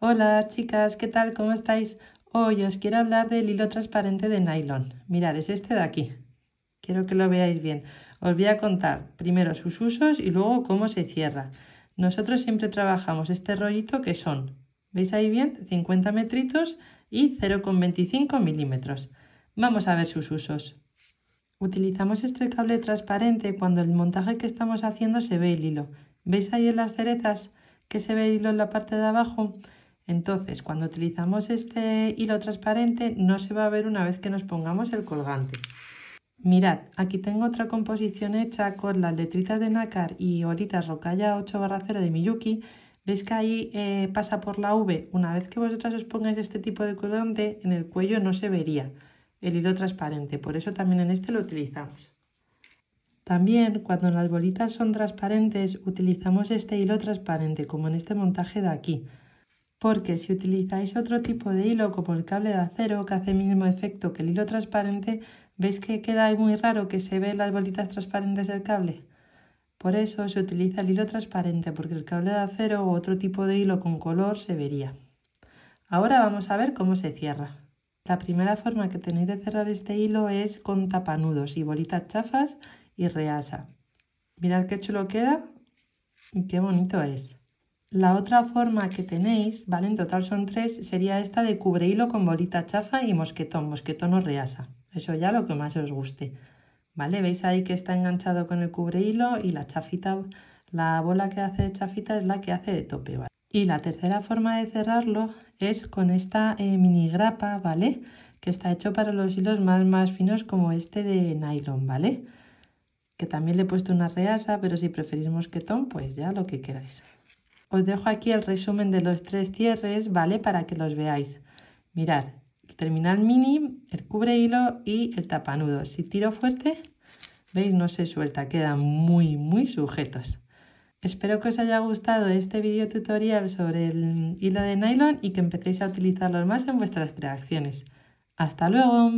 Hola chicas, ¿qué tal? ¿Cómo estáis? Hoy os quiero hablar del hilo transparente de nylon. Mirad, es este de aquí. Quiero que lo veáis bien. Os voy a contar primero sus usos y luego cómo se cierra. Nosotros siempre trabajamos este rollito que son, ¿veis ahí bien? 50 metritos y 0,25 milímetros. Vamos a ver sus usos. Utilizamos este cable transparente cuando el montaje que estamos haciendo se ve el hilo. ¿Veis ahí en las cerezas que se ve el hilo en la parte de abajo? Entonces, cuando utilizamos este hilo transparente, no se va a ver una vez que nos pongamos el colgante. Mirad, aquí tengo otra composición hecha con las letritas de nácar y bolitas rocalla 8 barra 0 de Miyuki. Veis que ahí eh, pasa por la V. Una vez que vosotras os pongáis este tipo de colgante, en el cuello no se vería el hilo transparente. Por eso también en este lo utilizamos. También cuando las bolitas son transparentes utilizamos este hilo transparente, como en este montaje de aquí porque si utilizáis otro tipo de hilo como el cable de acero que hace el mismo efecto que el hilo transparente, ¿veis que queda muy raro que se ve las bolitas transparentes del cable? Por eso se utiliza el hilo transparente, porque el cable de acero u otro tipo de hilo con color se vería. Ahora vamos a ver cómo se cierra. La primera forma que tenéis de cerrar este hilo es con tapanudos y bolitas chafas y reasa. Mirad qué chulo queda y qué bonito es. La otra forma que tenéis, ¿vale? En total son tres, sería esta de cubre hilo con bolita chafa y mosquetón, mosquetón o reasa. Eso ya lo que más os guste, ¿vale? Veis ahí que está enganchado con el cubre hilo y la chafita, la bola que hace de chafita es la que hace de tope, ¿vale? Y la tercera forma de cerrarlo es con esta eh, mini grapa, ¿vale? Que está hecho para los hilos más, más finos como este de nylon, ¿vale? Que también le he puesto una reasa, pero si preferís mosquetón, pues ya lo que queráis. Os dejo aquí el resumen de los tres cierres, ¿vale? Para que los veáis. Mirad, el terminal mini, el cubre hilo y el tapanudo. Si tiro fuerte, veis, no se suelta, quedan muy, muy sujetos. Espero que os haya gustado este vídeo tutorial sobre el hilo de nylon y que empecéis a utilizarlo más en vuestras creaciones. ¡Hasta luego!